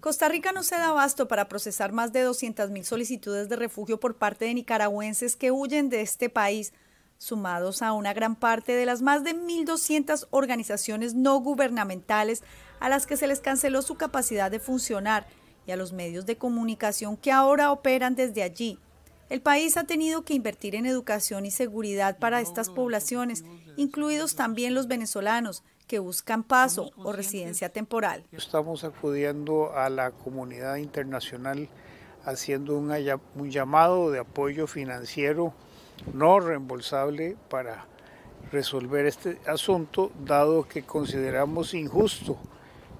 Costa Rica no se da abasto para procesar más de 200.000 solicitudes de refugio por parte de nicaragüenses que huyen de este país, sumados a una gran parte de las más de 1.200 organizaciones no gubernamentales a las que se les canceló su capacidad de funcionar y a los medios de comunicación que ahora operan desde allí. El país ha tenido que invertir en educación y seguridad para estas poblaciones, incluidos también los venezolanos que buscan paso o residencia temporal. Estamos acudiendo a la comunidad internacional haciendo un, llamado de apoyo financiero no reembolsable para resolver este asunto, dado que consideramos injusto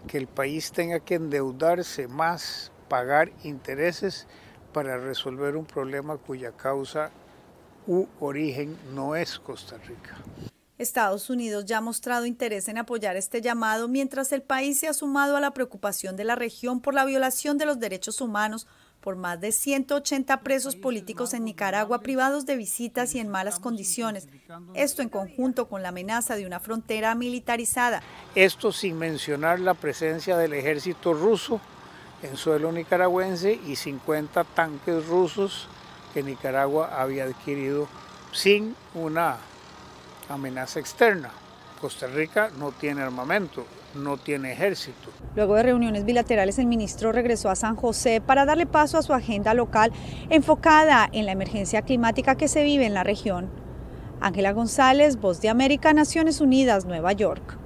que el país tenga que endeudarse más, pagar intereses para resolver un problema cuya causa u origen no es Costa Rica. Estados Unidos ya ha mostrado interés en apoyar este llamado mientras el país se ha sumado a la preocupación de la región por la violación de los derechos humanos por más de 180 presos políticos en Nicaragua privados de visitas y en malas condiciones. Esto en conjunto con la amenaza de una frontera militarizada. Esto sin mencionar la presencia del ejército ruso en suelo nicaragüense y 50 tanques rusos que Nicaragua había adquirido sin una amenaza externa. Costa Rica no tiene armamento, no tiene ejército. Luego de reuniones bilaterales, el ministro regresó a San José para darle paso a su agenda local enfocada en la emergencia climática que se vive en la región. Ángela González, Voz de América, Naciones Unidas, Nueva York.